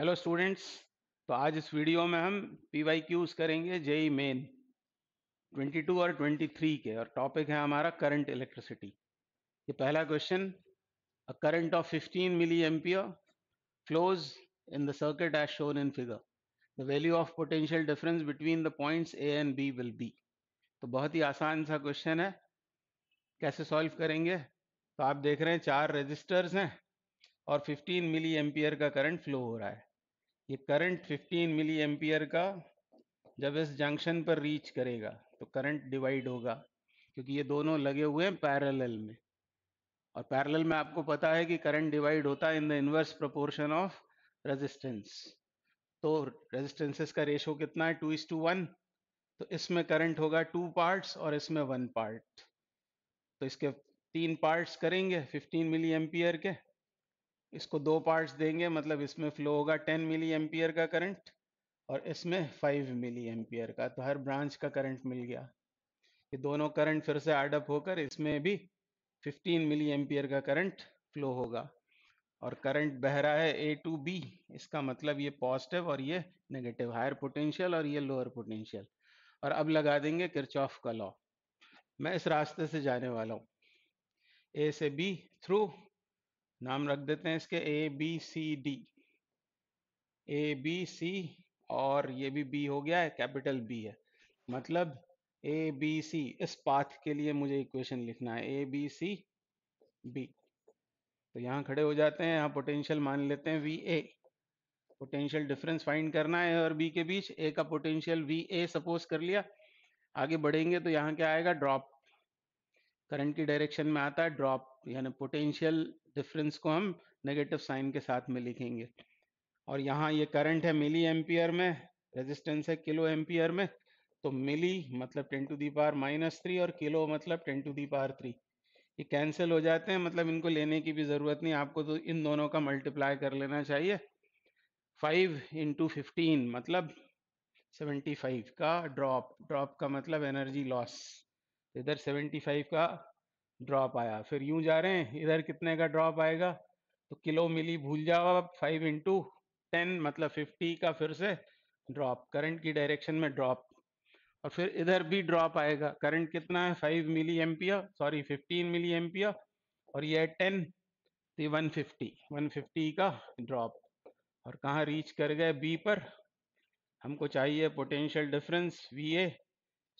Hello students तो आज इस वीडियो में हम पी वाई क्यूज करेंगे जेई मेन 22 और 23 के और टॉपिक है हमारा करंट इलेक्ट्रिसिटी ये पहला question a current of 15 milli ampere flows in the circuit as shown in figure the value of potential difference between the points A and B will be तो बहुत ही आसान सा क्वेश्चन है कैसे सॉल्व करेंगे तो आप देख रहे हैं चार रजिस्टर्स हैं और 15 मिली एम्पियर का करंट फ्लो हो रहा है ये करंट 15 मिली एम्पियर का जब इस जंक्शन पर रीच करेगा तो करंट डिवाइड होगा क्योंकि ये दोनों लगे हुए हैं पैरेलल में और पैरेलल में आपको पता है कि करंट डिवाइड होता है in the inverse proportion of resistance तो रेजिस्टेंसेस का रेशो कितना है टू इज टू वन तो इसमें करंट होगा टू पार्ट्स और इसमें वन पार्ट तो इसके तीन पार्ट्स करेंगे 15 मिली एम्पियर के इसको दो पार्ट्स देंगे मतलब इसमें फ्लो होगा 10 मिली एम्पियर का करंट और इसमें 5 मिली एम्पियर का तो हर ब्रांच का करंट मिल गया ये दोनों करंट फिर से एडअप होकर इसमें भी 15 मिली एम्पियर का करंट फ्लो होगा और करंट बह रहा है ए टू बी इसका मतलब ये पॉजिटिव और ये नेगेटिव हायर पोटेंशियल और ये लोअर पोटेंशियल और अब लगा देंगे किरचॉफ का लॉ मैं इस रास्ते से जाने वाला हूँ ए से बी थ्रू नाम रख देते हैं इसके A B C D A B C और ये भी बी हो गया है कैपिटल बी है मतलब ए बी सी इस पाथ के लिए मुझे इक्वेशन लिखना है ए बी सी बी तो यहाँ खड़े हो जाते हैं यहाँ पोटेंशियल मान लेते हैं V A potential difference find करना है और बी के बीच ए का पोटेंशियल वी ए सपोज कर लिया आगे बढ़ेंगे तो यहाँ क्या आएगा ड्रॉप करंट की डायरेक्शन में आता है ड्रॉप यानी पोटेंशियल डिफरेंस को हम नेगेटिव साइन के साथ में लिखेंगे और यहाँ ये करंट है मिली एम्पियर में रेजिस्टेंस है किलो एम्पियर में तो मिली मतलब ten to the power minus three और किलो मतलब ten to the power three ये कैंसिल हो जाते हैं मतलब इनको लेने की भी ज़रूरत नहीं आपको तो इन दोनों का मल्टीप्लाई कर लेना चाहिए फाइव इंटू फिफ्टीन मतलब सेवेंटी फाइव का ड्रॉप ड्रॉप का मतलब एनर्जी लॉस तो इधर 75 का ड्रॉप आया फिर यूं जा रहे हैं इधर कितने का ड्रॉप आएगा तो किलो मिली भूल जाओ आप फाइव इंटू टेन मतलब फिफ्टी का फिर से ड्रॉप करंट की डायरेक्शन में ड्रॉप और फिर इधर भी ड्रॉप आएगा करंट कितना है five milli ampere sorry fifteen milli ampere और ये टेन तो वन फिफ्टी वन फिफ्टी का ड्रॉप और कहाँ रीच कर गए बी पर हमको चाहिए पोटेंशियल डिफरेंस वी ए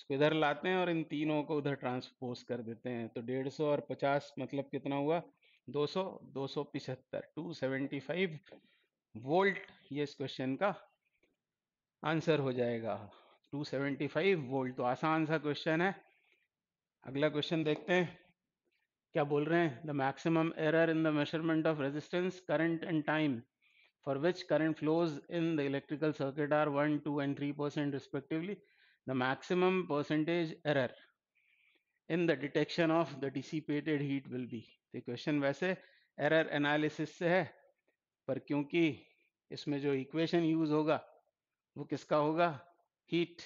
इसको इधर लाते हैं और इन तीनों को उधर ट्रांसपोज कर देते हैं तो डेढ़ सौ और पचास मतलब कितना हुआ दो सौ दो सौ पिछहत्तर टू सेवेंटी फाइव वोल्ट ये इस क्वेश्चन का आंसर हो जाएगा टू सेवेंटी फाइव वोल्ट तो आसान सा क्वेश्चन है अगला क्वेश्चन देखते हैं क्या बोल रहे हैं the maximum error in the measurement of resistance current and time for which current flows in the electrical circuit are one two and three percent respectively the maximum percentage error in the detection of the dissipated heat will be तो question वैसे error analysis से है पर क्योंकि इसमें जो equation use होगा वो किसका होगा हीट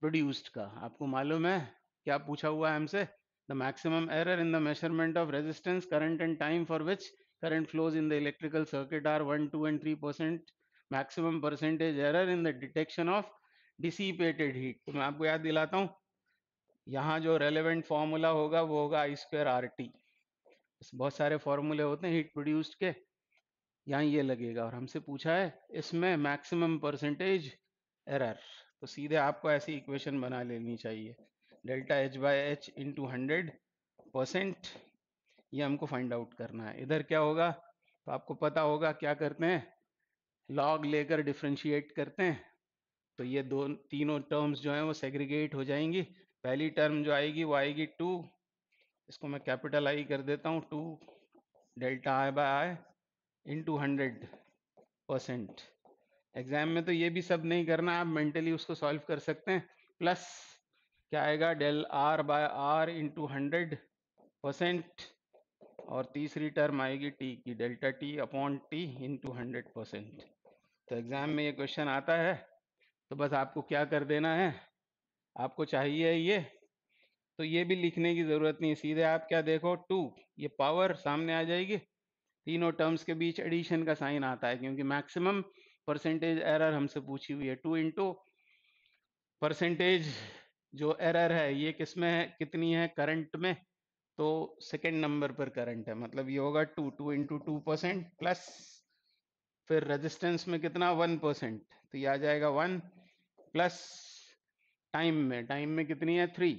प्रोड्यूस्ड का आपको मालूम है क्या पूछा हुआ है हमसे the maximum error in the measurement of resistance current and time for which current flows in the electrical circuit are one two and three percent maximum percentage error in the detection of dissipated heat तो मैं आपको याद दिलाता हूँ यहाँ जो relevant formula होगा वो होगा आई स्क्वायर आर टी बहुत सारे फॉर्मूले होते हैं हीट प्रोड्यूस्ड के यहाँ ये लगेगा और हमसे पूछा है इसमें मैक्सिमम परसेंटेज एरर तो सीधे आपको ऐसी इक्वेशन बना लेनी चाहिए delta H by H into hundred percent ये हमको फाइंड आउट करना है इधर क्या होगा तो आपको पता होगा क्या करते हैं लॉग लेकर डिफ्रेंशिएट करते हैं तो ये दो तीनों टर्म्स जो हैं वो सेग्रीगेट हो जाएंगी पहली टर्म जो आएगी वो आएगी टू इसको मैं कैपिटल आई कर देता हूँ two delta I by I into hundred percent exam में तो ये भी सब नहीं करना आप मेंटली उसको सॉल्व कर सकते हैं प्लस क्या आएगा del R by R into hundred percent और तीसरी टर्म आएगी टी की delta T upon T into hundred percent तो एग्जाम में ये क्वेश्चन आता है तो बस आपको क्या कर देना है आपको चाहिए ये तो ये भी लिखने की ज़रूरत नहीं सीधे आप क्या देखो टू ये पावर सामने आ जाएगी तीनों टर्म्स के बीच एडिशन का साइन आता है क्योंकि मैक्सिमम परसेंटेज एरर हमसे पूछी हुई है टू इंटू परसेंटेज जो एरर है ये किस में है कितनी है करंट में तो सेकेंड नंबर पर करंट है मतलब ये होगा two two into two percent plus फिर रेजिस्टेंस में कितना वन परसेंट तो ये आ जाएगा वन प्लस टाइम में टाइम में कितनी है थ्री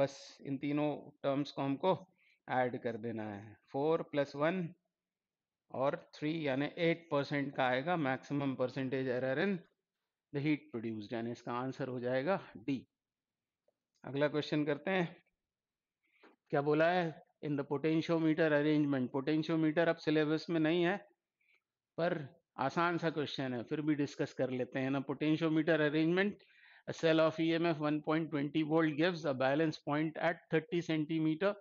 बस इन तीनों टर्म्स को हमको ऐड कर देना है फोर प्लस वन और थ्री यानी एट परसेंट का आएगा maximum percentage error in the heat produced यानी इसका आंसर हो जाएगा डी अगला क्वेश्चन करते हैं क्या बोला है in the potentiometer arrangement potentiometer अब सिलेबस में नहीं है पर आसान सा क्वेश्चन है फिर भी डिस्कस कर लेते हैं ना potentiometer arrangement M F one point twenty volt gives a balance point at thirty centimetre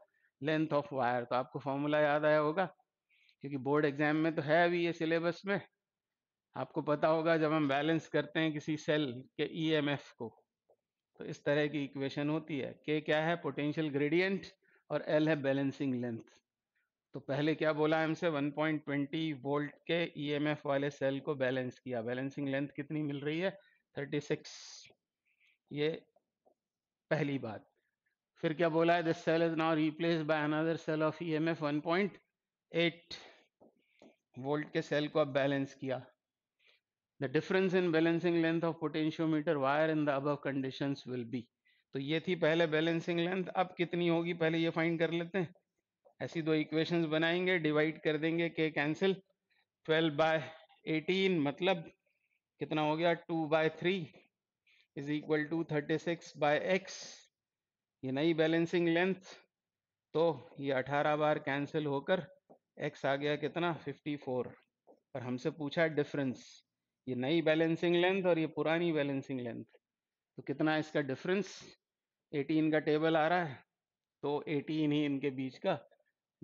length of wire तो आपको फॉर्मूला याद आया होगा क्योंकि बोर्ड एग्जाम में तो है अभी ये सिलेबस में आपको पता होगा जब हम बैलेंस करते हैं किसी सेल के ई एम एफ को तो इस तरह की इक्वेशन होती है के क्या है पोटेंशियल ग्रेडियंट और एल है बैलेंसिंग लेंथ तो पहले क्या बोला हमसे 1.20 वोल्ट के ईएमएफ e वाले सेल को बैलेंस किया बैलेंसिंग लेंथ कितनी मिल रही है 36 ये पहली बात फिर क्या बोला है this cell is now replace by another cell of EMF 1.8 volt के सेल को अब बैलेंस किया the difference in balancing length of potentiometer wire in the अब कंडीशन विल बी तो ये थी पहले बैलेंसिंग लेंथ अब कितनी होगी पहले ये फाइंड कर लेते हैं ऐसी दो इक्वेशंस बनाएंगे डिवाइड कर देंगे के कैंसिल 12 बाय 18 मतलब कितना हो गया 2 by three is equal to 36 by X ये नई बैलेंसिंग लेंथ तो ये 18 बार कैंसिल होकर एक्स आ गया कितना 54 और हमसे पूछा डिफरेंस ये नई बैलेंसिंग लेंथ और ये पुरानी बैलेंसिंग लेंथ तो कितना इसका डिफरेंस 18 का टेबल आ रहा है तो 18 ही इनके बीच का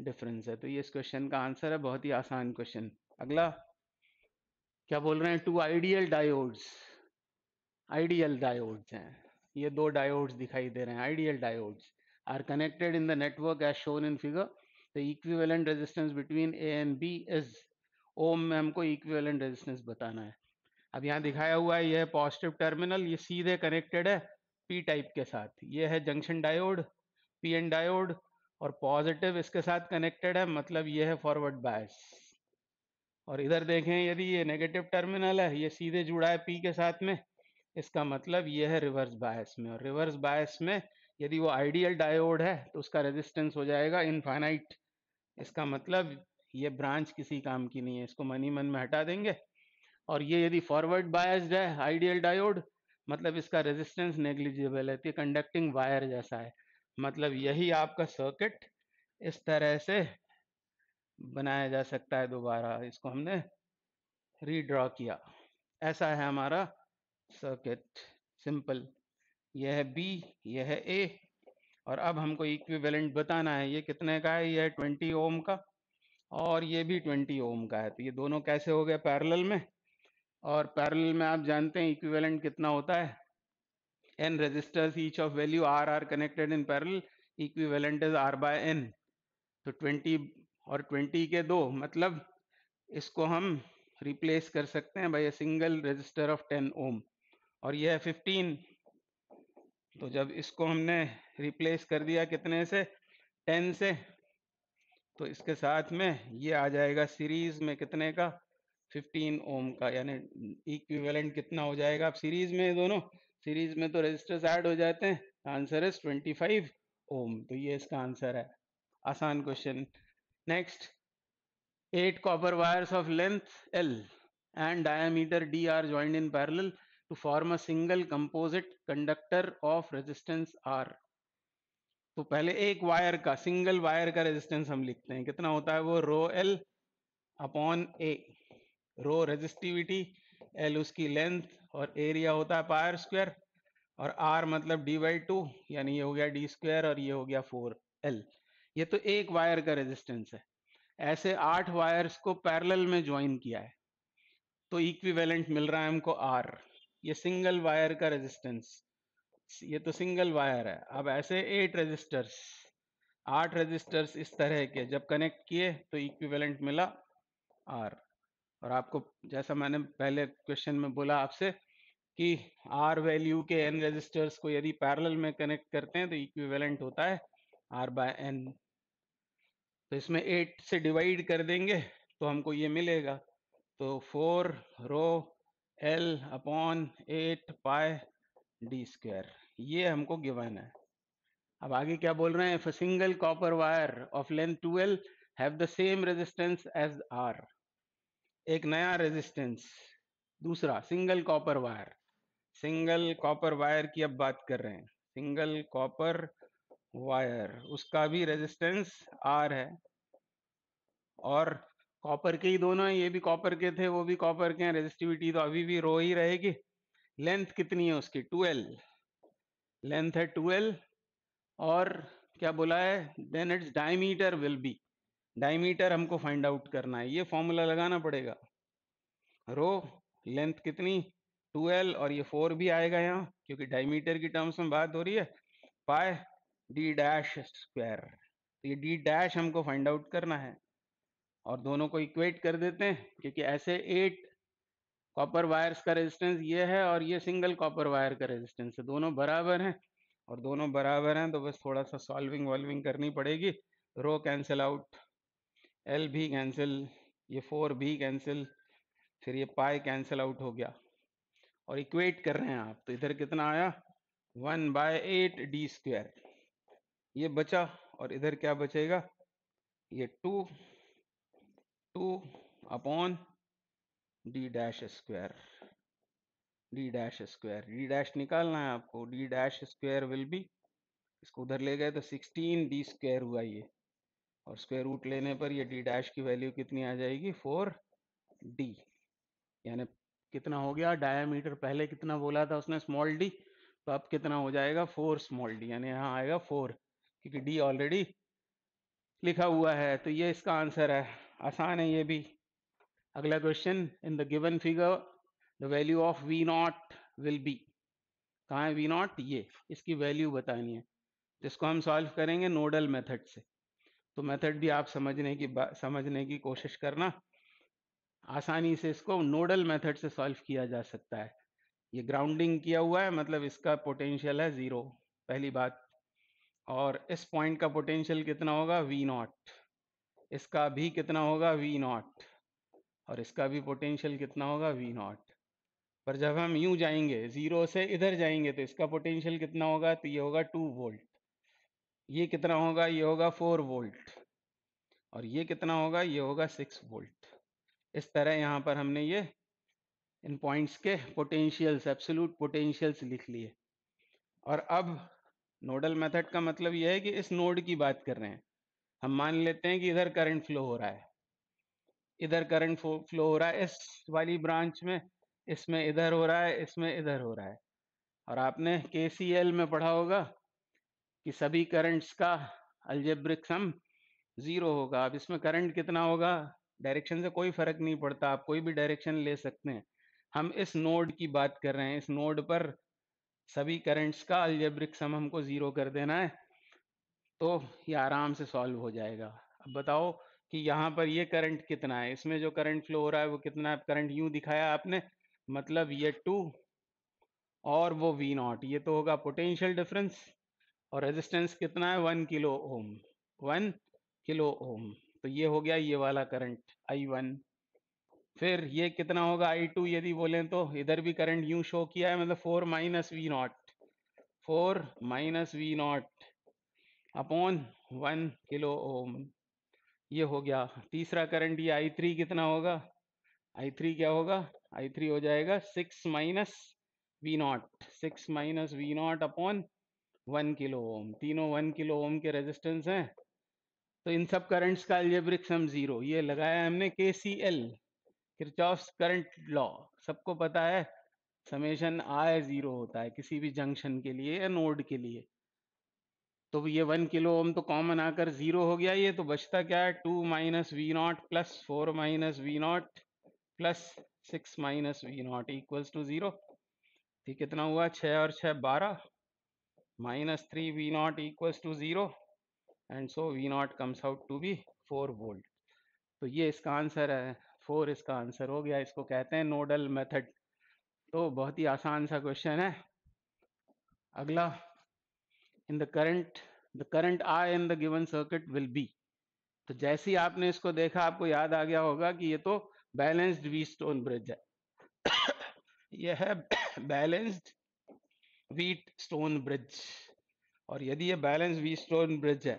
डिफरेंस है तो ये इस क्वेश्चन का आंसर है बहुत ही आसान क्वेश्चन अगला क्या बोल रहे हैं two ideal diodes ideal diodes हैं ये दो डायोड्स दिखाई दे रहे हैं ideal diodes are connected in the network as shown in figure the equivalent resistance between A and B is ohm में हमको इक्विवेलेंट रेजिस्टेंस बताना है अब यहाँ दिखाया हुआ है यह पॉजिटिव टर्मिनल ये सीधे कनेक्टेड है पी टाइप के साथ ये है junction diode P N diode और पॉजिटिव इसके साथ कनेक्टेड है मतलब ये है फॉरवर्ड बायस और इधर देखें यदि ये नेगेटिव टर्मिनल है ये सीधे जुड़ा है पी के साथ में इसका मतलब ये है रिवर्स बायस में और रिवर्स बायस में यदि वो आइडियल डायोड है तो उसका रेजिस्टेंस हो जाएगा इनफाइनाइट इसका मतलब ये ब्रांच किसी काम की नहीं है इसको मनी मन में हटा देंगे और ये यदि फॉरवर्ड बायस्ड है आइडियल डायोड मतलब इसका रेजिस्टेंस नेग्लिजिबल है तो कंडक्टिंग वायर जैसा है मतलब यही आपका सर्किट इस तरह से बनाया जा सकता है दोबारा इसको हमने रीड्रॉ किया ऐसा है हमारा सर्किट सिंपल यह है बी यह है ए और अब हमको इक्विवेलेंट बताना है ये कितने का है यह ट्वेंटी ओम का और ये भी ट्वेंटी ओम का है तो ये दोनों कैसे हो गए पैरेलल में और पैरेलल में आप जानते हैं इक्विवेलेंट कितना होता है n resistors each of value r are connected in parallel equivalent is r by n so 20 or 20 ke do matlab isko hum replace kar sakte hain by a single resistor of 10 ohm aur ye hai 15 to jab isko humne replace kar diya kitne se 10 se तो इसके साथ में ये आ जाएगा series में कितने का 15 ओम का यानी इक्विवेलेंट कितना हो जाएगा अब सीरीज में दोनों सीरीज में तो रेजिस्टर्स ऐड हो जाते हैं आंसर इज 25 ओम तो ये इसका आंसर है आसान question next eight copper wires of length L and diameter D are joint in parallel to form a single composite conductor of resistance R तो पहले एक वायर का सिंगल वायर का रेजिस्टेंस हम लिखते हैं कितना होता है वो rho L upon A rho resistivity L उसकी लेंथ और एरिया होता है पायर स्क्वायर और आर मतलब डी बाई टू यानी ये हो गया डी स्क्वायर और ये हो गया फोर एल ये तो एक वायर का रेजिस्टेंस है ऐसे आठ वायर्स को पैरेलल में ज्वाइन किया है तो इक्विवेलेंट मिल रहा है हमको आर ये सिंगल वायर का रेजिस्टेंस ये तो सिंगल वायर है अब ऐसे एट रेजिस्टर्स आठ रेजिस्टर्स इस तरह के जब कनेक्ट किए तो इक्विवेलेंट मिला आर और आपको जैसा मैंने पहले क्वेश्चन में बोला आपसे कि आर वैल्यू के एन रजिस्टर्स को यदि पैरेलल में कनेक्ट करते हैं तो इक्विवेलेंट होता है आर बाय एन तो इसमें एट से डिवाइड कर देंगे तो हमको ये मिलेगा तो four rho L upon eight pi D square ये हमको गिवन है अब आगे क्या बोल रहे हैं single copper wire of length two L have the same resistance as R एक नया रेजिस्टेंस दूसरा single copper wire single copper wire की अब बात कर रहे हैं सिंगल कॉपर वायर उसका भी रेजिस्टेंस आर है और कॉपर के ही दोनों ये भी कॉपर के थे वो भी कॉपर के हैं रेजिस्टिविटी तो अभी भी रो ही रहेगी लेंथ कितनी है उसकी ट्वेल्व लेंथ है ट्वेल्व और क्या बोला है then its diameter will be diameter हमको फाइंड आउट करना है ये फॉर्मूला लगाना पड़ेगा रो लेंथ कितनी 2l और ये 4 भी आएगा यहाँ क्योंकि डायमीटर की टर्म्स में बात हो रही है पाए डी डैश स्क्वायर तो ये डी डैश हमको फाइंड आउट करना है और दोनों को इक्वेट कर देते हैं क्योंकि ऐसे एट कॉपर वायर्स का रेजिस्टेंस ये है और ये सिंगल कॉपर वायर का रेजिस्टेंस है दोनों बराबर हैं और दोनों बराबर हैं तो बस थोड़ा सा सॉल्विंग वॉल्विंग करनी पड़ेगी रो कैंसिल आउट एल भी कैंसिल ये फोर भी कैंसिल फिर ये पाई कैंसिल आउट हो गया और इक्वेट कर रहे हैं आप तो इधर कितना आया one by eight D square ये बचा और इधर क्या बचेगा ये two two upon D dash square D dash square D dash निकालना है आपको D dash square will be इसको उधर ले गए तो सिक्सटीन डी स्क्वायर हुआ ये और स्क्वायर रूट लेने पर ये डी डैश की वैल्यू कितनी आ जाएगी फोर डी यानी कितना हो गया डायमीटर पहले कितना बोला था उसने स्मॉल डी तो अब कितना हो जाएगा फोर स्मॉल डी यानी यहाँ आएगा फोर क्योंकि डी ऑलरेडी लिखा हुआ है तो ये इसका आंसर है आसान है ये भी अगला question in the given figure the value of V naught will be कहाँ है वी नॉट ये इसकी वैल्यू बतानी है जिसको हम सॉल्व करेंगे नोडल मेथड से तो मेथड भी आप समझने की समझने की कोशिश करना आसानी से इसको नोडल मेथड से सॉल्व किया जा सकता है ये ग्राउंडिंग किया हुआ है मतलब इसका पोटेंशियल है ज़ीरो पहली बात और इस पॉइंट का पोटेंशियल कितना होगा वी नॉट इसका भी कितना होगा वी नॉट और इसका भी पोटेंशियल कितना होगा वी नॉट पर जब हम यूं जाएंगे ज़ीरो से इधर जाएंगे तो इसका पोटेंशियल कितना होगा तो ये होगा टू वोल्ट ये कितना होगा ये होगा फोर वोल्ट और ये कितना होगा ये होगा सिक्स वोल्ट इस तरह यहाँ पर हमने ये इन पॉइंट्स के पोटेंशियल्स एब्सोल्यूट पोटेंशियल्स लिख लिए और अब नोडल मेथड का मतलब यह है कि इस नोड की बात कर रहे हैं हम मान लेते हैं कि इधर करंट फ्लो हो रहा है इधर करंट फ्लो हो रहा है इस वाली ब्रांच में इसमें इधर हो रहा है इसमें इधर हो रहा है और आपने के में पढ़ा होगा कि सभी करंट्स का अल्जेब्रिक सम जीरो होगा अब इसमें करंट कितना होगा डायरेक्शन से कोई फर्क नहीं पड़ता आप कोई भी डायरेक्शन ले सकते हैं हम इस नोड की बात कर रहे हैं इस नोड पर सभी करंट्स का अल्जेब्रिक सम हमको जीरो कर देना है तो ये आराम से सॉल्व हो जाएगा अब बताओ कि यहाँ पर ये करंट कितना है इसमें जो करंट फ्लो हो रहा है वो कितना है करंट यूं दिखाया आपने मतलब ये टू और वो वी नॉट ये तो होगा पोटेंशियल डिफरेंस और रेजिस्टेंस कितना है one kilo ohm one kilo ohm तो ये हो गया ये वाला करंट आई वन फिर ये कितना होगा आई टू यदि बोले तो इधर भी करंट यू शो किया है मतलब four minus V naught four minus V naught upon one kilo ohm ये हो गया तीसरा करंट ये आई थ्री कितना होगा आई थ्री क्या होगा आई थ्री हो जाएगा six minus V naught six minus V naught upon one kilo ohm तीनों वन किलो ओम के रेजिस्टेंस हैं तो इन सब करंट्स का अल्जेब्रिक सम जीरो ये लगाया हमने के सी एल करंट लॉ सबको पता है समेशन आय जीरो होता है किसी भी जंक्शन के लिए या नोड के लिए तो ये वन किलो ओम तो कॉमन आकर जीरो हो गया ये तो बचता क्या है two minus V naught plus four minus V naught plus six minus V naught equals to zero कितना हुआ छः और छः बारह minus 3 v naught equals to 0 and so v naught comes out to be 4 volt तो ये इसका answer है 4 इसका आंसर हो गया इसको कहते हैं nodal method तो बहुत ही आसान सा क्वेश्चन है अगला in the current the current i in the given circuit will be तो जैसे ही आपने इसको देखा आपको याद आ गया होगा कि ये तो बैलेंस्ड वी स्टोन ब्रिज है यह है बैलेंस्ड वीट स्टोन ब्रिज और यदि ये बैलेंस वीट स्टोन ब्रिज है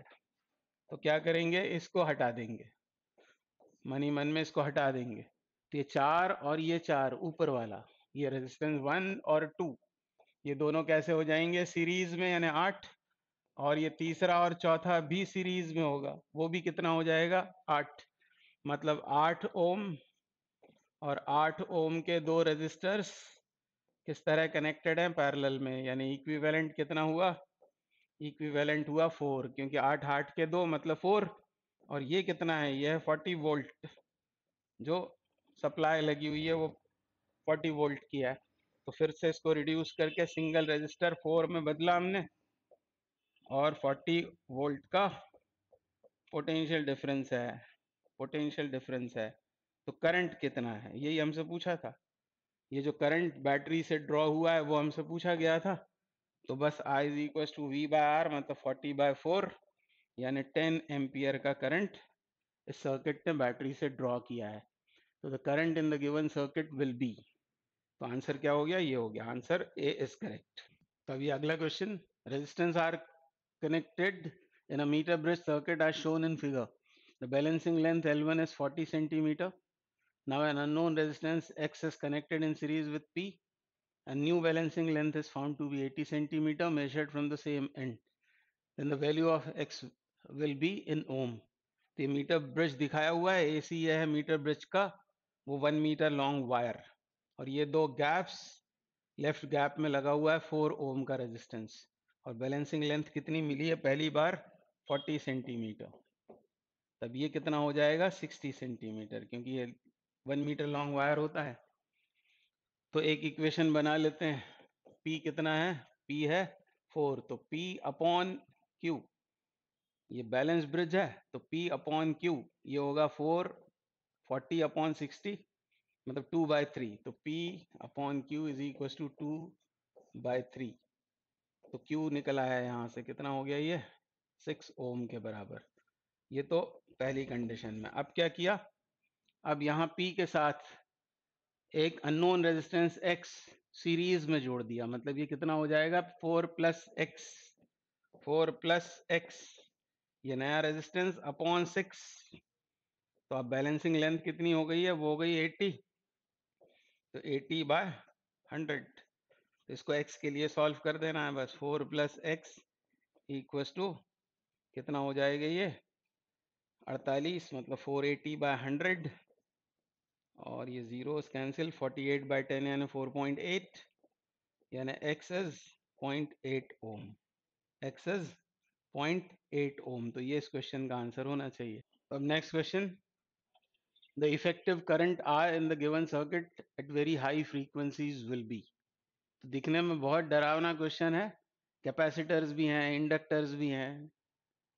तो क्या करेंगे इसको हटा देंगे मनी मन में इसको हटा देंगे तो ये चार और ये चार ऊपर वाला ये रेजिस्टेंस वन और टू ये दोनों कैसे हो जाएंगे सीरीज में यानी आठ और ये तीसरा और चौथा भी सीरीज में होगा वो भी कितना हो जाएगा आठ मतलब आठ ओम और आठ ओम के दो रजिस्टर्स किस तरह कनेक्टेड हैं पैरेलल में यानी इक्विवेलेंट कितना हुआ इक्विवेलेंट हुआ फोर क्योंकि आठ आठ के दो मतलब फोर और ये कितना है यह फोर्टी वोल्ट जो सप्लाई लगी हुई है वो फोर्टी वोल्ट की है तो फिर से इसको रिड्यूस करके सिंगल रजिस्टर फोर में बदला हमने और फोर्टी वोल्ट का पोटेंशियल डिफरेंस है पोटेंशियल डिफरेंस है तो करंट कितना है यही हमसे पूछा था ये जो करंट बैटरी से ड्रॉ हुआ है वो हमसे पूछा गया था तो बस I is equal to V by R मतलब फोर्टी बाय फोर यानी टेन एम्पियर का करंट इस सर्किट ने बैटरी से ड्रॉ किया है तो the current in the given circuit will be तो आंसर क्या हो गया ये हो गया आंसर ए इज करेक्ट तो अभी अगला question resistance are connected in a metre bridge circuit are shown in figure the balancing length L one is 40 centimetre Now an unknown resistance X is connected in series with P. A new balancing length is found to be 80 cm measured from the same end. Then the value of X will be in ohm. The meter bridge दिखाया हुआ है AC यह है meter bridge का वो one meter long wire. और ये दो गैप्स लेफ्ट गैप में लगा हुआ है फोर ओम का रेजिस्टेंस और बैलेंसिंग लेंथ कितनी मिली है पहली बार 40 सेंटीमीटर तब ये कितना हो जाएगा 60 सेंटीमीटर क्योंकि ये वन मीटर लॉन्ग वायर होता है तो एक इक्वेशन बना लेते हैं पी कितना है पी है फोर तो पी अपॉन क्यू ये बैलेंस ब्रिज है तो पी अपॉन क्यू ये होगा फोर फोर्टी अपॉन सिक्सटी मतलब टू बाय थ्री तो P upon Q is equal to two by three तो क्यू निकल आया यहाँ से कितना हो गया ये सिक्स ओम के बराबर ये तो पहली कंडीशन में अब क्या किया अब यहाँ P के साथ एक अननोन रेजिस्टेंस X सीरीज में जोड़ दिया मतलब ये कितना हो जाएगा four plus X four plus X ये नया रेजिस्टेंस अपॉन सिक्स तो अब बैलेंसिंग लेंथ कितनी हो गई है वो हो गई एट्टी तो एटी बाय हंड्रेड इसको एक्स के लिए सॉल्व कर देना है बस four plus X equal to कितना हो जाएगा ये अड़तालीस मतलब फोर एटी बाय हंड्रेड और ये zero cancel 48 eight by ten यानी 4.8 यानी एक्सेस 0.8 ओम एक्सेस 0.8 ओम तो ये इस क्वेश्चन का आंसर होना चाहिए अब next question the effective current are in the given circuit at very high frequencies will be तो दिखने में बहुत डरावना क्वेश्चन है कैपेसिटर्स भी हैं इंडक्टर्स भी हैं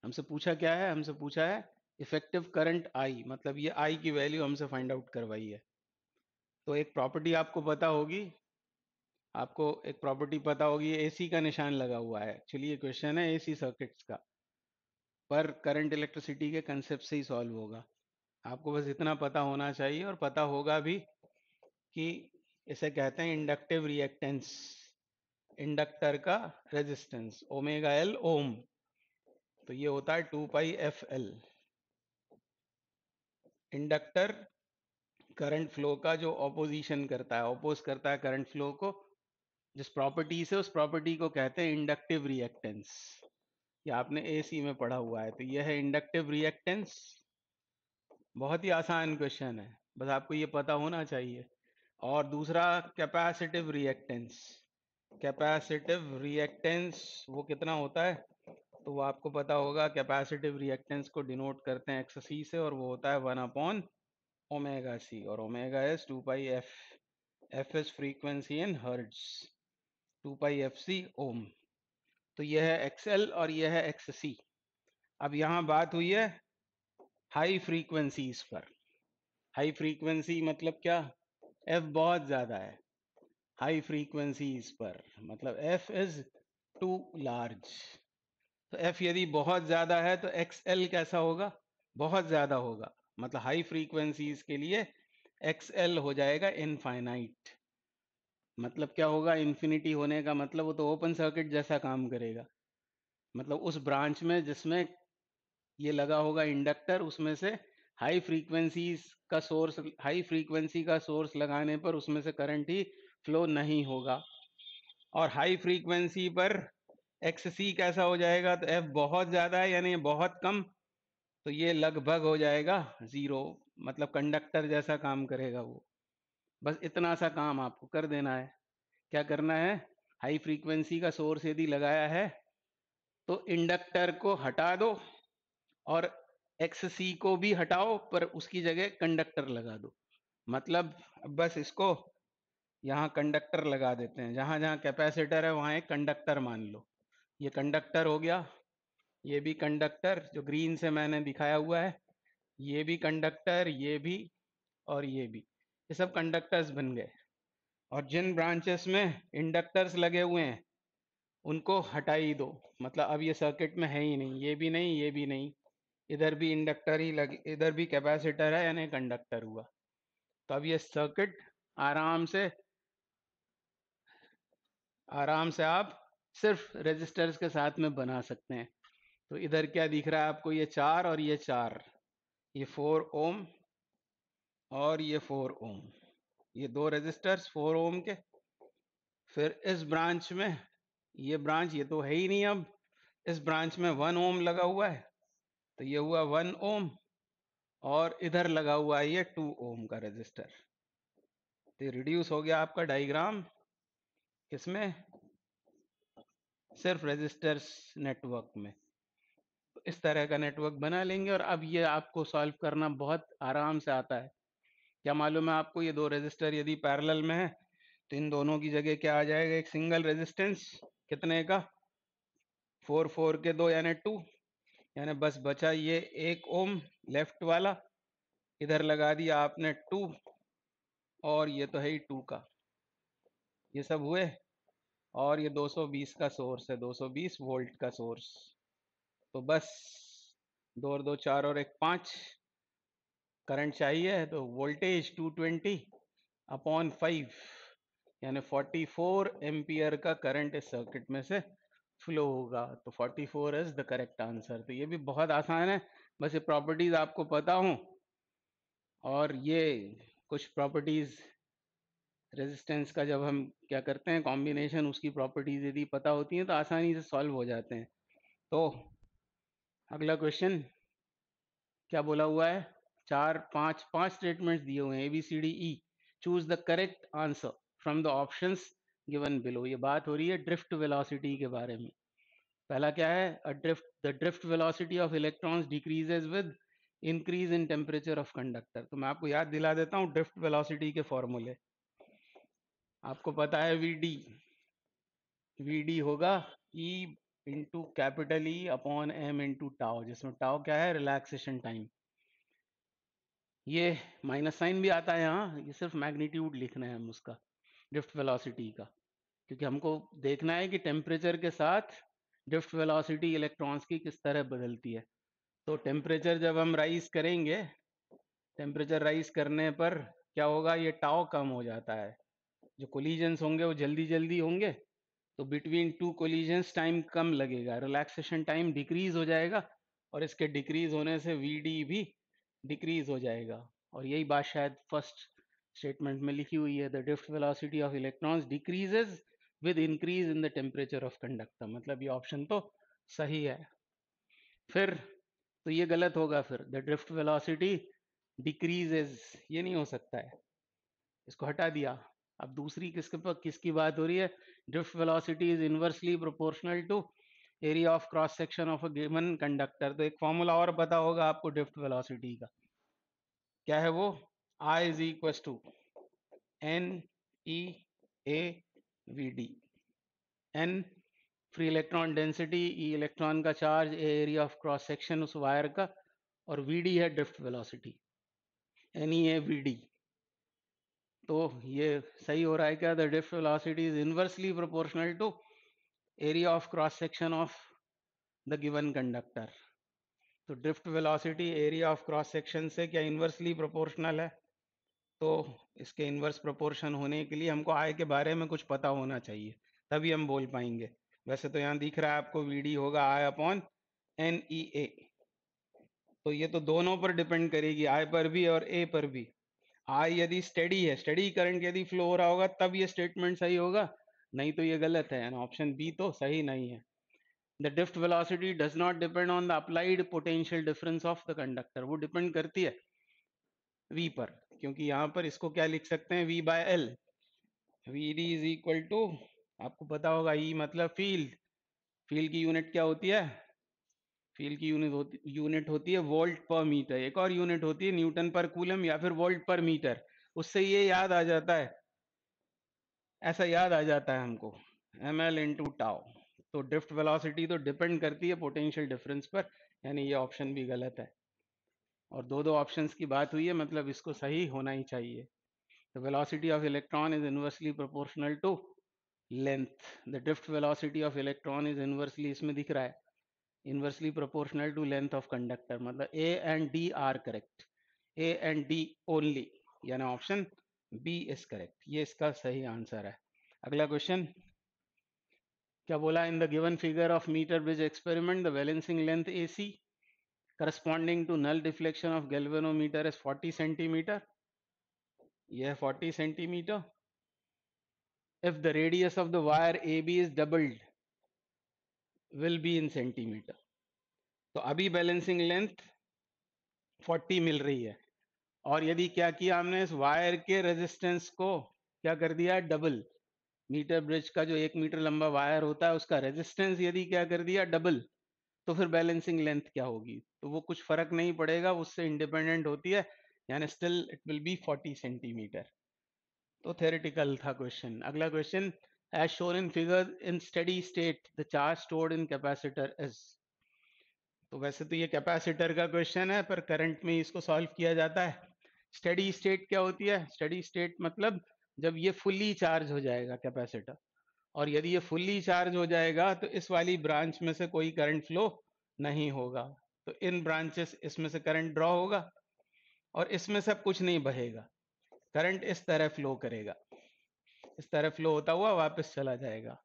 हमसे पूछा क्या है हमसे पूछा है इफेक्टिव करंट आई मतलब ये आई की वैल्यू हमसे फाइंड आउट करवाई है तो एक प्रॉपर्टी आपको पता होगी आपको एक प्रॉपर्टी पता होगी एसी का निशान लगा हुआ है एक्चुअली ये क्वेश्चन है एसी सर्किट्स का पर करंट इलेक्ट्रिसिटी के कंसेप्ट से ही सॉल्व होगा आपको बस इतना पता होना चाहिए और पता होगा भी कि इसे कहते हैं इंडक्टिव रिएक्टेंस इंडक्टर का रेजिस्टेंस ओमेगा एल ओम तो ये होता है two pi F L inductor current flow का जो ऑपोजिशन करता है ऑपोज करता है करंट फ्लो को जिस प्रॉपर्टी से उस प्रॉपर्टी को कहते हैं इंडक्टिव रिएक्टेंस ये आपने एसी में पढ़ा हुआ है तो यह है इंडक्टिव रिएक्टेंस बहुत ही आसान क्वेश्चन है बस आपको ये पता होना चाहिए और दूसरा कैपेसिटिव रिएक्टेंस कैपेसिटिव रिएक्टेंस वो कितना होता है तो वो आपको पता होगा कैपेसिटिव रिएक्टेंस को डिनोट करते हैं एक्स सी से और वो होता है वन अपॉन ओमेगा सी और omega is two pi F F is frequency in hertz two pi F C ohm तो यह है एक्स एल और यह है एक्स सी अब यहाँ बात हुई है हाई फ्रीक्वेंसीज पर हाई फ्रीक्वेंसी मतलब क्या एफ बहुत ज़्यादा है हाई फ्रीक्वेंसीज पर मतलब एफ इज टू लार्ज तो एफ यदि बहुत ज्यादा है तो एक्स एल कैसा होगा बहुत ज्यादा होगा मतलब हाई फ्रीक्वेंसीज के लिए एक्स एल हो जाएगा इनफाइनाइट मतलब क्या होगा इन्फिनिटी होने का मतलब वो तो ओपन सर्किट जैसा काम करेगा मतलब उस ब्रांच में जिसमें ये लगा होगा इंडक्टर उसमें से हाई फ्रीक्वेंसीज का सोर्स हाई फ्रीक्वेंसी का सोर्स लगाने पर उसमें से करंट ही फ्लो नहीं होगा और हाई फ्रीक्वेंसी पर एक्स सी कैसा हो जाएगा तो एफ बहुत ज्यादा है यानी बहुत कम तो ये लगभग हो जाएगा जीरो मतलब कंडक्टर जैसा काम करेगा वो बस इतना सा काम आपको कर देना है क्या करना है हाई फ्रीक्वेंसी का सोर्स यदि लगाया है तो इंडक्टर को हटा दो और एक्स सी को भी हटाओ पर उसकी जगह कंडक्टर लगा दो मतलब बस इसको यहाँ कंडक्टर लगा देते हैं जहां जहां कैपेसिटर है वहां एक कंडक्टर मान लो ये कंडक्टर हो गया ये भी कंडक्टर जो ग्रीन से मैंने दिखाया हुआ है ये भी कंडक्टर ये भी और ये भी ये सब कंडक्टर्स बन गए और जिन ब्रांचेस में इंडक्टर्स लगे हुए हैं उनको हटाई दो मतलब अब ये सर्किट में है ही नहीं ये भी नहीं ये भी नहीं इधर भी इंडक्टर ही लगे इधर भी कैपेसिटर है यानी कंडक्टर हुआ तो अब ये सर्किट आराम से आराम से आप सिर्फ रजिस्टर्स के साथ में बना सकते हैं तो इधर क्या दिख रहा है आपको ये चार और ये चार ये फोर ओम और ये फोर ओम ये दो रजिस्टर्स फोर ओम के फिर इस ब्रांच में ये ब्रांच ये तो है ही नहीं अब इस ब्रांच में वन ओम लगा हुआ है तो ये हुआ वन ओम और इधर लगा हुआ है ये टू ओम का रजिस्टर तो रिड्यूस हो गया आपका डायग्राम किसमें सिर्फ रजिस्टर्स नेटवर्क में इस तरह का नेटवर्क बना लेंगे और अब ये आपको सॉल्व करना बहुत आराम से आता है क्या मालूम है आपको ये दो रजिस्टर यदि पैरेलल में है तो इन दोनों की जगह क्या आ जाएगा एक सिंगल रेजिस्टेंस कितने का फोर फोर के दो यानी टू यानी बस बचा ये एक ओम लेफ्ट वाला इधर लगा दिया आपने टू और ये तो है ही टू का ये सब हुए और ये 220 का सोर्स है 220 वोल्ट का सोर्स तो बस दो और दो चार और एक पाँच करंट चाहिए तो वोल्टेज 220 अपॉन फाइव यानी 44 फोर एम्पियर का करंट इस सर्किट में से फ्लो होगा तो 44 four is the correct answer तो ये भी बहुत आसान है बस ये प्रॉपर्टीज आपको पता हूँ और ये कुछ प्रॉपर्टीज रेजिस्टेंस का जब हम क्या करते हैं कॉम्बिनेशन उसकी प्रॉपर्टीज यदि पता होती हैं तो आसानी से सॉल्व हो जाते हैं तो अगला क्वेश्चन क्या बोला हुआ है चार पांच पांच स्टेटमेंट्स दिए हुए हैं A B C D E choose the correct answer from the options given below ये बात हो रही है ड्रिफ्ट वेलोसिटी के बारे में पहला क्या है a drift the drift velocity of electrons decreases with increase in temperature of conductor तो मैं आपको याद दिला देता हूँ ड्रिफ्ट वेलोसिटी के फॉर्मूले आपको पता है वी डी वी डी होगा E into capital E upon M into tau जिसमें टाओ क्या है रिलैक्सेशन टाइम ये माइनस साइन भी आता है यहाँ ये सिर्फ मैग्नीट्यूड लिखना है हम उसका डिफ्ट वेलोसिटी का क्योंकि हमको देखना है कि टेम्परेचर के साथ डिफ्ट वेलोसिटी इलेक्ट्रॉन्स की किस तरह बदलती है तो टेम्परेचर जब हम राइज करेंगे टेम्परेचर राइज करने पर क्या होगा ये टाओ कम हो जाता है जो कोलिजन्स होंगे वो जल्दी जल्दी होंगे तो बिटवीन टू कोलिजन्स टाइम कम लगेगा रिलैक्सेशन टाइम डिक्रीज हो जाएगा और इसके डिक्रीज होने से वी भी डिक्रीज हो जाएगा और यही बात शायद फर्स्ट स्टेटमेंट में लिखी हुई है the drift velocity of electrons decreases with increase in the temperature of conductor मतलब ये ऑप्शन तो सही है फिर तो ये गलत होगा फिर द ड्रिफ्ट वेलोसिटी डिक्रीजेज ये नहीं हो सकता है इसको हटा दिया अब दूसरी किसके पर किसकी बात हो रही है drift velocity is inversely proportional to area of cross section of a given conductor तो एक फॉर्मूला और पता होगा आपको ड्रिफ्ट वेलोसिटी का क्या है वो I is equal to N E A V D N free electron density E electron का charge A area of cross section उस वायर का और वी डी है drift velocity N E A V D तो ये सही हो रहा है क्या the drift velocity is inversely proportional to area of cross section of the given conductor तो drift velocity area of cross section से क्या इनवर्सली प्रोपोर्शनल है तो इसके इनवर्स प्रोपोर्शन होने के लिए हमको आय के बारे में कुछ पता होना चाहिए तभी हम बोल पाएंगे वैसे तो यहाँ दिख रहा है आपको वीडी होगा आय अपॉन एन ई ए तो ये तो दोनों पर डिपेंड करेगी आय पर भी और ए पर भी आई यदि स्टडी है स्टडी करंट यदि फ्लो हो रहा होगा तब ये स्टेटमेंट सही होगा नहीं तो ये गलत है ऑप्शन बी तो सही नहीं है the drift velocity does not depend on the applied potential difference of the conductor वो डिपेंड करती है v पर क्योंकि यहाँ पर इसको क्या लिख सकते हैं v by L V D is equal to आपको पता होगा ई e मतलब फील्ड फील्ड की यूनिट क्या होती है फील की यूनिट होती यूनिट होती है वोल्ट पर मीटर एक और यूनिट होती है न्यूटन पर कूलम या फिर वोल्ट पर मीटर उससे ये याद आ जाता है ऐसा याद आ जाता है हमको एम एल इंटू टाओ तो ड्रिफ्ट वेलोसिटी तो डिपेंड करती है पोटेंशियल डिफरेंस पर यानी ये ऑप्शन भी गलत है और दो दो ऑप्शंस की बात हुई है मतलब इसको सही होना ही चाहिए the velocity of electron is inversely proportional to length the drift velocity of electron is inversely इसमें दिख रहा है inversely proportional to length of conductor मतलब A and D are correct A and D only यानी option B is correct ये इसका सही answer है अगला क्वेश्चन क्या बोला in the given figure of metre bridge experiment the balancing length A C corresponding to null deflection of galvanometer is 40 centimetre यह 40 centimetre if the radius of the wire A B is doubled will be in centimetre तो अभी balancing length 40 मिल रही है और यदि क्या किया हमने इस वायर के रेजिस्टेंस को क्या कर दिया डबल मीटर ब्रिज का जो एक मीटर लंबा वायर होता है उसका रेजिस्टेंस यदि क्या कर दिया डबल तो फिर बैलेंसिंग लेंथ क्या होगी तो वो कुछ फर्क नहीं पड़ेगा उससे इंडिपेंडेंट होती है यानी still it will be 40 centimetre तो थेरेटिकल था क्वेश्चन अगला question As shown in figure, in steady state, the charge stored in capacitor is. तो वैसे तो ये कैपेसिटर का क्वेश्चन है पर करंट में इसको सॉल्व किया जाता है स्टडी स्टेट क्या होती है स्टडी स्टेट मतलब जब ये फुल्ली चार्ज हो जाएगा कैपेसिटर और यदि ये फुल्ली चार्ज हो जाएगा तो इस वाली ब्रांच में से कोई करंट फ्लो नहीं होगा तो इन ब्रांचेस इसमें से करंट ड्रॉ होगा और इसमें सब कुछ नहीं बहेगा करंट इस तरह फ्लो करेगा इस तरह फ्लो होता हुआ वापस चला जाएगा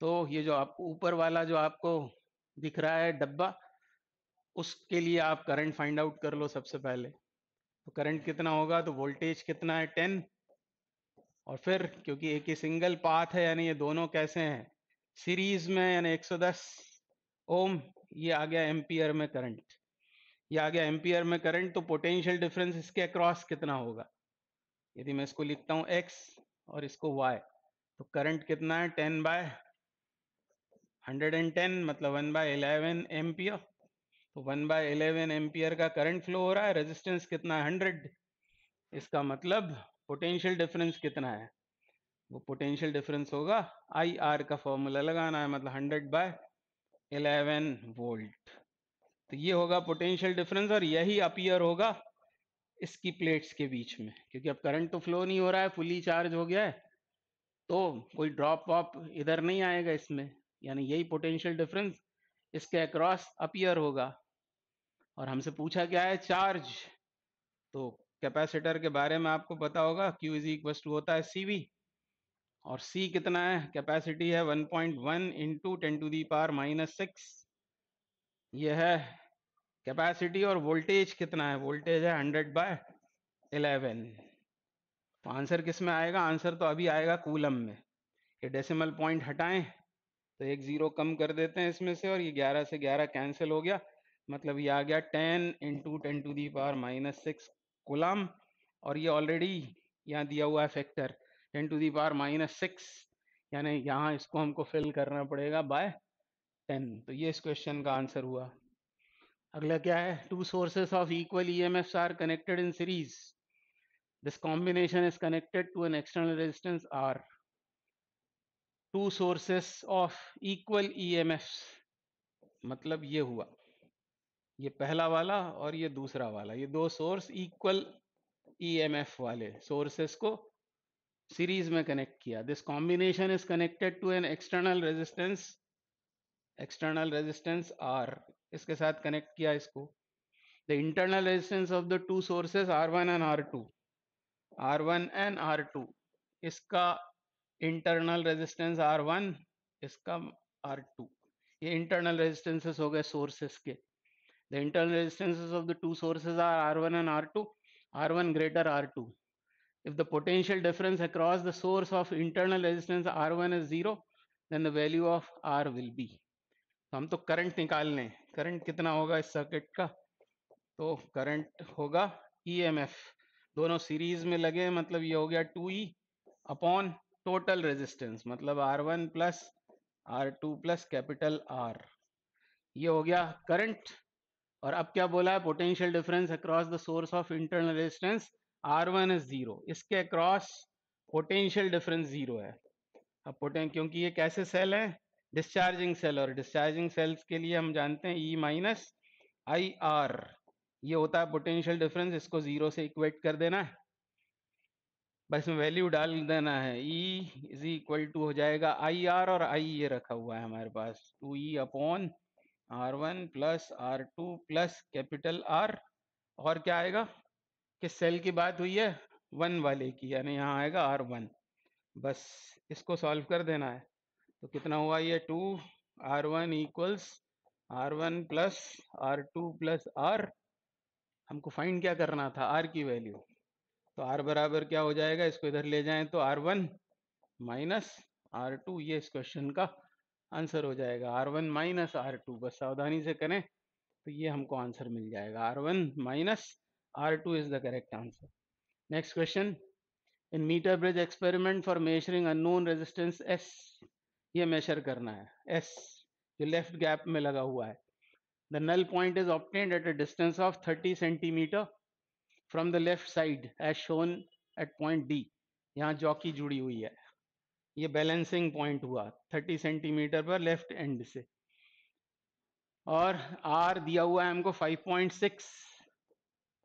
तो ये जो आप ऊपर वाला जो आपको दिख रहा है डब्बा उसके लिए आप करंट फाइंड आउट कर लो सबसे पहले तो करंट कितना होगा तो वोल्टेज कितना है टेन और फिर क्योंकि एक ही सिंगल पाथ है यानी ये दोनों कैसे हैं सीरीज में यानी 110 ओम ये आ गया एम्पियर में करंट ये आ गया एम्पियर में करंट तो पोटेंशियल डिफरेंस इसके अक्रॉस कितना होगा यदि मैं इसको लिखता हूं एक्स और इसको y तो करंट कितना है 10 बाय 110 मतलब 1 बाय 11 एम्पियर तो 1 बाय 11 एम्पियर का करंट फ्लो हो रहा है रेजिस्टेंस कितना है 100 इसका मतलब पोटेंशियल डिफरेंस कितना है वो पोटेंशियल डिफरेंस होगा आई आर का फॉर्मूला लगाना है मतलब हंड्रेड बाय एलेवन वोल्ट तो ये होगा पोटेंशियल डिफरेंस और यही अपियर होगा इसकी प्लेट्स के बीच में क्योंकि अब करंट तो फ्लो नहीं हो रहा है फुली चार्ज हो गया है तो कोई ड्रॉप वॉप इधर नहीं आएगा इसमें यानी यही पोटेंशियल डिफरेंस इसके अक्रॉस अपियर होगा और हमसे पूछा क्या है चार्ज तो कैपेसिटर के बारे में आपको पता होगा क्यू इज इक्वल टू होता है सी वी और सी कितना है कैपेसिटी है one point one into ten to the power minus six यह है कैपेसिटी और वोल्टेज कितना है वोल्टेज है हंड्रेड बाय इलेवन तो आंसर किस में आएगा आंसर तो अभी आएगा कूलम में ये डेसिमल पॉइंट हटाएं तो एक जीरो कम कर देते हैं इसमें से और ये ग्यारह से ग्यारह कैंसिल हो गया मतलब ये आ गया ten into ten to the power minus six coulomb और ये ऑलरेडी यहाँ दिया हुआ है factor ten to the power minus six यानी यहाँ इसको हमको फिल करना पड़ेगा बाय टेन तो ये इस क्वेश्चन का आंसर हुआ अगला क्या है two sources of equal EMFs are connected in series this combination is connected to an external resistance R two sources of equal EMFs मतलब ये हुआ ये पहला वाला और ये दूसरा वाला ये दो सोर्स इक्वल ईएमएफ वाले सोर्सेस को सीरीज में कनेक्ट किया this combination is connected to an external resistance external resistance R इसके साथ कनेक्ट किया इसको the internal resistance of the two sources R one and R two R one and R two इसका internal resistance R one इसका R two ये internal resistances हो गए sources के the internal resistances of the two sources are are one and R two R one greater R two if the potential difference across the source of internal resistance r1 is zero then the value of r will तो हम तो current निकाल लें current कितना होगा इस circuit का तो करंट होगा ईएमएफ e दोनों सीरीज में लगे मतलब ये हो गया two E upon total resistance मतलब R one plus R two plus capital R ये हो गया करंट और अब क्या बोला है potential difference across the source of internal resistance R one is zero इसके अक्रॉस पोटेंशियल डिफरेंस जीरो है अब पोटें क्योंकि ये कैसे सेल है डिस्चार्जिंग सेल और डिस्चार्जिंग सेल्स के लिए हम जानते हैं ई माइनस आई आर ये होता है पोटेंशियल डिफरेंस इसको जीरो से इक्वेट कर देना है बस में वैल्यू डाल देना है ई इज इक्वल टू हो जाएगा आई आर और आई ये रखा हुआ है हमारे पास two E upon R one plus R two plus capital R और क्या आएगा किस सेल की बात हुई है वन वाले की यानी यहाँ आएगा आर वन बस इसको सॉल्व कर देना है तो कितना हुआ ये two R one equals R one plus R two plus R हमको फाइंड क्या करना था आर की वैल्यू तो आर बराबर क्या हो जाएगा इसको इधर ले जाएं तो R one minus R two ये इस क्वेश्चन का आंसर हो जाएगा R one minus R two बस सावधानी से करें तो ये हमको आंसर मिल जाएगा R one minus R two is the correct answer next question in metre bridge experiment for measuring unknown resistance S ये मेशर करना है एस जो लेफ्ट गैप में लगा हुआ है the null point is obtained at a distance of 30 centimetre from the left side as shown at point D यहाँ jockey जुड़ी हुई है ये बैलेंसिंग पॉइंट हुआ 30 सेंटीमीटर पर लेफ्ट एंड से और आर दिया हुआ है हमको 5.6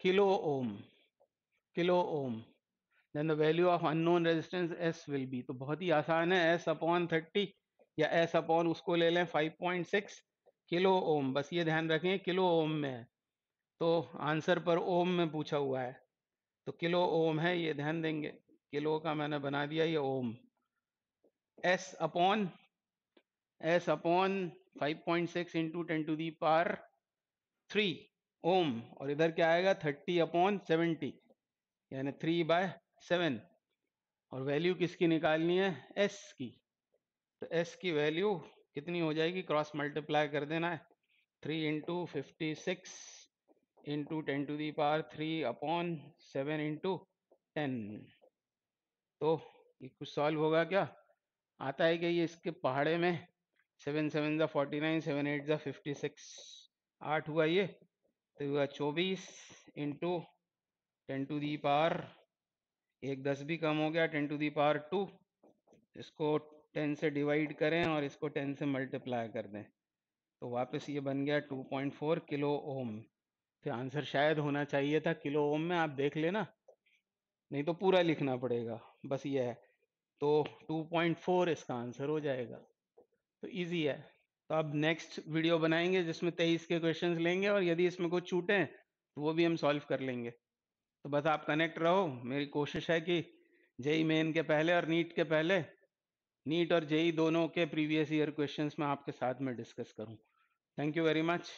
kilo ohm kilo ohm then the value of unknown resistance S will be तो बहुत ही आसान है एस अपॉन थर्टी या एस अपॉन उसको ले लें five point six kilo ohm बस ये ध्यान रखें किलो ओम में है तो आंसर पर ओम में पूछा हुआ है तो किलो ओम है ये ध्यान देंगे किलो का मैंने बना दिया ये ohm S upon S upon five point six into ten to the power three ohm और इधर क्या आएगा थर्टी अपॉन सेवेंटी यानी थ्री बाय सेवन और वैल्यू किसकी निकालनी है एस की तो एस की वैल्यू कितनी हो जाएगी क्रॉस मल्टीप्लाई कर देना है three into fifty six into ten to the power three upon seven into ten तो ये कुछ सॉल्व होगा क्या आता है कि ये इसके पहाड़े में सेवन सेवन ज़ा फोर्टी नाइन सेवन एट ज़ा फिफ्टी सिक्स आठ हुआ ये तो हुआ चौबीस into ten to the power एक दस भी कम हो गया ten to the power two इसको टेन से डिवाइड करें और इसको टेन से मल्टीप्लाई कर दें तो वापस ये बन गया two point four kilo ohm फिर आंसर शायद होना चाहिए था किलो ओम में आप देख लेना नहीं तो पूरा लिखना पड़ेगा बस ये है तो 2.4 इसका आंसर हो जाएगा तो इजी है तो अब नेक्स्ट वीडियो बनाएंगे जिसमें तेईस के क्वेश्चंस लेंगे और यदि इसमें कुछ छूटें तो वो भी हम सॉल्व कर लेंगे तो बस आप कनेक्ट रहो मेरी कोशिश है कि जेई मेन के पहले और नीट के पहले नीट और जेई दोनों के प्रीवियस ईयर क्वेश्चंस मैं आपके साथ में डिस्कस करूं थैंक यू वेरी मच